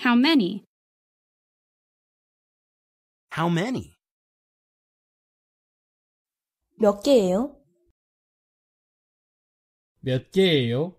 How many? How many? 몇 개예요? 몇 개예요?